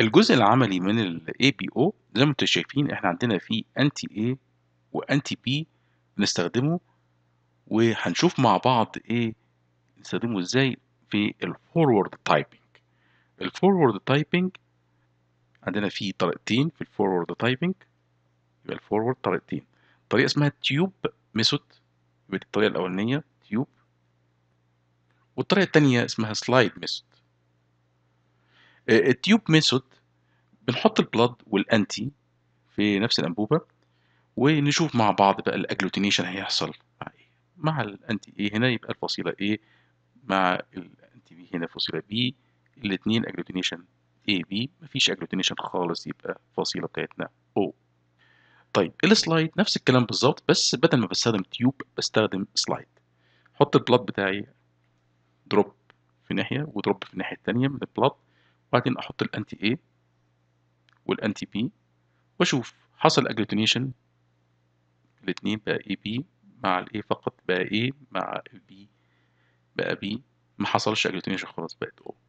الجزء العملي من الـ APO زي ما انتم شايفين احنا عندنا فيه NTA و NTP نستخدمه بنستخدمه وهنشوف مع بعض ايه نستخدمه ازاي في الـ Forward Typing الـ Forward Typing عندنا فيه طريقتين في الـ Forward Typing يبقى Forward طريقتين طريقه اسمها تيوب ميثود يبقى الطريقه الاولانيه تيوب والطريقه الثانيه اسمها سلايد ميثود التيوب ميثود بنحط البلد والانتي في نفس الانبوبه ونشوف مع بعض بقى الاجلوتينيشن هيحصل مع ايه مع الانتي ايه هنا يبقى الفصيله ايه مع الانتي بي هنا فصيله بي الاثنين اجلوتينيشن اي بي مفيش اجلوتينيشن خالص يبقى الفصيله بتاعتنا او طيب السلايد نفس الكلام بالظبط بس بدل ما بستخدم تيوب بستخدم سلايد احط البلط بتاعي دروب في ناحيه ودروب في الناحيه الثانيه من البلط وبعدين احط الانتي ايه والان تي بي واشوف حصل اجلوتينيشن الاثنين بقى اي بي مع الاي فقط بقى اي مع البي بقى بي ما حصلش اجلوتينيشن خلاص بقت او